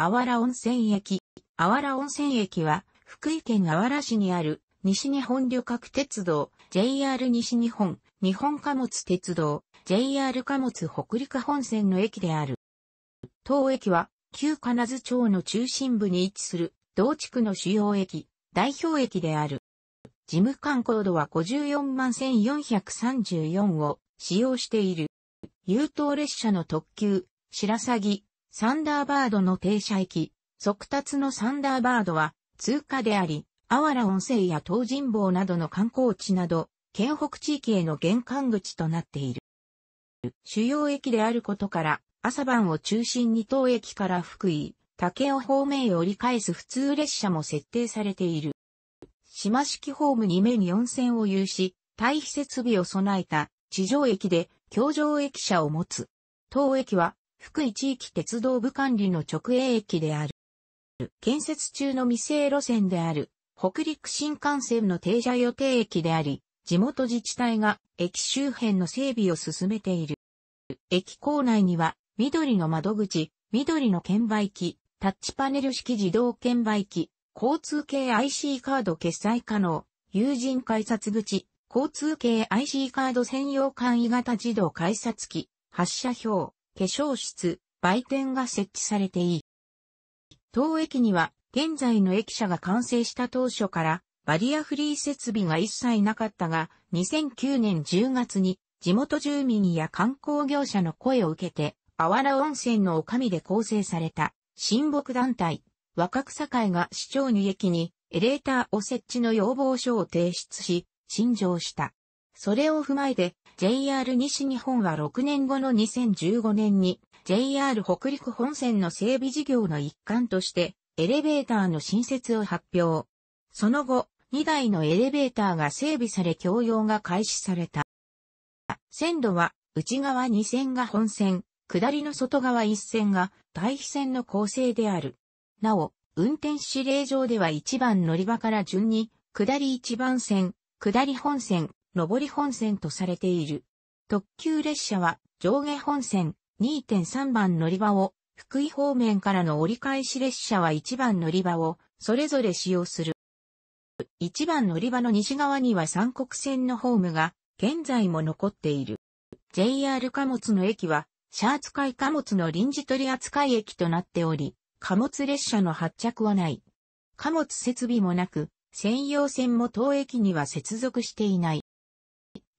あわら温泉駅。あわら温泉駅は、福井県あわら市にある、西日本旅客鉄道、JR 西日本、日本貨物鉄道、JR 貨物北陸本線の駅である。当駅は、旧金津町の中心部に位置する、同地区の主要駅、代表駅である。事務官高度は54万1434を使用している。優等列車の特急、白鷺、サンダーバードの停車駅、速達のサンダーバードは通過であり、あわら温泉や東尋坊などの観光地など、県北地域への玄関口となっている。主要駅であることから、朝晩を中心に当駅から福井、竹雄方面へ折り返す普通列車も設定されている。島式ホーム2面に4線を有し、退避設備を備えた地上駅で、橋上駅舎を持つ。当駅は福井地域鉄道部管理の直営駅である。建設中の未成路線である、北陸新幹線の停車予定駅であり、地元自治体が駅周辺の整備を進めている。駅構内には、緑の窓口、緑の券売機、タッチパネル式自動券売機、交通系 IC カード決済可能、友人改札口、交通系 IC カード専用簡易型自動改札機、発車表、化粧室、売店が設置されていい。当駅には、現在の駅舎が完成した当初から、バリアフリー設備が一切なかったが、2009年10月に、地元住民や観光業者の声を受けて、あわら温泉のおかみで構成された、親睦団体、若草会が市長に駅に、エレーターを設置の要望書を提出し、陳情した。それを踏まえて、JR 西日本は6年後の2015年に、JR 北陸本線の整備事業の一環として、エレベーターの新設を発表。その後、2台のエレベーターが整備され共用が開始された。線路は、内側2線が本線、下りの外側1線が対比線の構成である。なお、運転指令上では1番乗り場から順に、下り1番線、下り本線、上り本線とされている。特急列車は上下本線2.3番乗り場を、福井方面からの折り返し列車は1番乗り場を、それぞれ使用する。1番乗り場の西側には三国線のホームが、現在も残っている。JR 貨物の駅は、シャーツ海貨物の臨時取扱駅となっており、貨物列車の発着はない。貨物設備もなく、専用線も当駅には接続していない。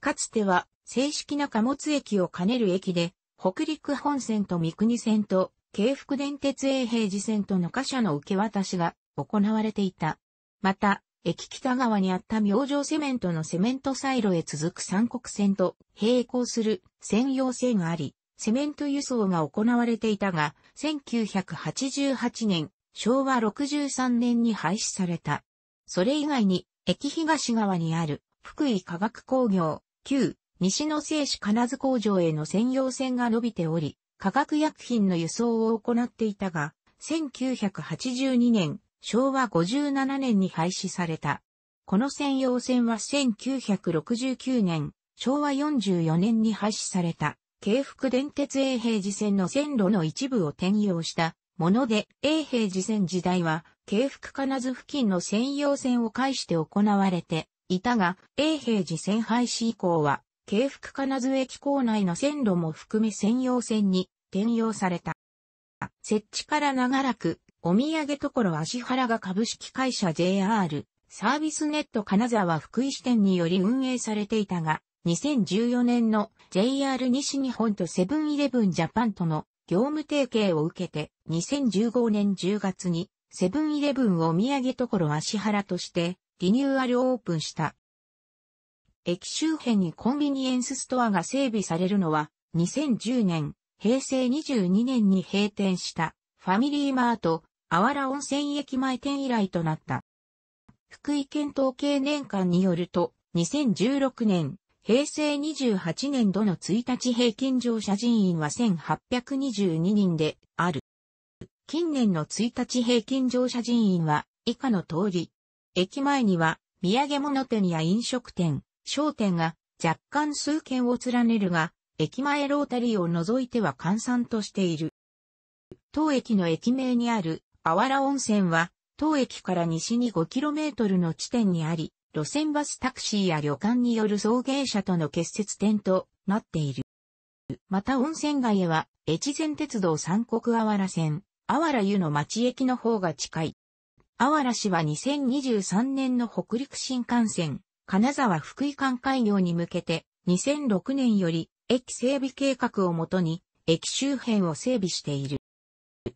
かつては正式な貨物駅を兼ねる駅で、北陸本線と三国線と京福電鉄永平寺線との貨車の受け渡しが行われていた。また、駅北側にあった明星セメントのセメントサイロへ続く三国線と並行する専用線があり、セメント輸送が行われていたが、1988年、昭和63年に廃止された。それ以外に、駅東側にある福井化学工業、旧、西の製紙金津工場への専用線が伸びており、化学薬品の輸送を行っていたが、1982年、昭和57年に廃止された。この専用線は1969年、昭和44年に廃止された、京福電鉄永平寺線の線路の一部を転用したもので、永平寺線時代は、京福金津付近の専用線を介して行われていたが、永平寺線廃止以降は、京福金津駅構内の線路も含め専用線に転用された。設置から長らく、お土産所足原が株式会社 JR サービスネット金沢福井支店により運営されていたが、2014年の JR 西日本とセブンイレブンジャパンとの業務提携を受けて2015年10月にセブンイレブンお土産所足原としてリニューアルオープンした。駅周辺にコンビニエンスストアが整備されるのは、2010年、平成22年に閉店したファミリーマート、あわら温泉駅前店以来となった。福井県統計年間によると、2016年、平成28年度の1日平均乗車人員は1822人である。近年の1日平均乗車人員は以下の通り、駅前には、土産物店や飲食店、商店が若干数軒を連ねるが、駅前ロータリーを除いては閑散としている。当駅の駅名にある、あわら温泉は、当駅から西に 5km の地点にあり、路線バスタクシーや旅館による送迎車との結節点となっている。また温泉街へは、越前鉄道三国あわら線、あわら湯の町駅の方が近い。あわら市は2023年の北陸新幹線、金沢福井間開業に向けて、2006年より駅整備計画をもとに、駅周辺を整備している。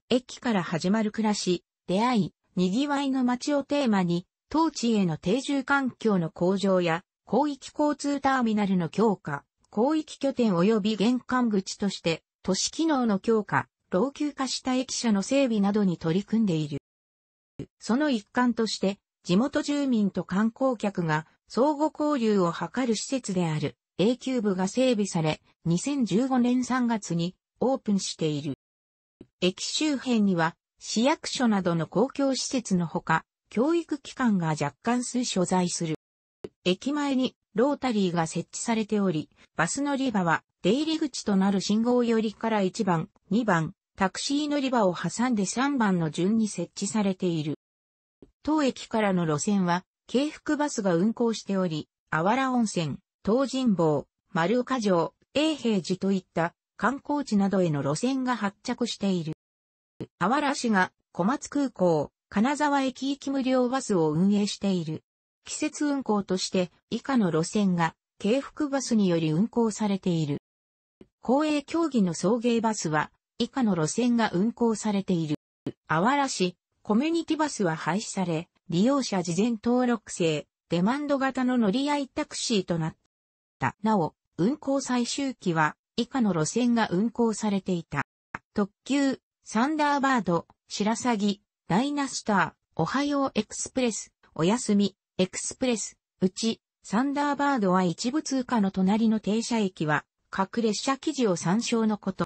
駅から始まる暮らし、出会い、賑わいの街をテーマに、当地への定住環境の向上や、広域交通ターミナルの強化、広域拠点及び玄関口として、都市機能の強化、老朽化した駅舎の整備などに取り組んでいる。その一環として、地元住民と観光客が相互交流を図る施設である A 級部が整備され、2015年3月にオープンしている。駅周辺には市役所などの公共施設のほか、教育機関が若干数所在する。駅前にロータリーが設置されており、バス乗り場は出入り口となる信号寄りから1番、2番、タクシー乗り場を挟んで3番の順に設置されている。当駅からの路線は、京福バスが運行しており、あわら温泉、東尋坊、丸岡城、永平寺といった観光地などへの路線が発着している。あわら市が小松空港、金沢駅行き無料バスを運営している。季節運行として以下の路線が京福バスにより運行されている。公営競技の送迎バスは以下の路線が運行されている。あわら市、コミュニティバスは廃止され、利用者事前登録制、デマンド型の乗り合いタクシーとなった。なお、運行最終期は、以下の路線が運行されていた。特急、サンダーバード、白鷺、ダイナスター、おはようエクスプレス、おやすみ、エクスプレス、うち、サンダーバードは一部通過の隣の停車駅は、各列車記事を参照のこと。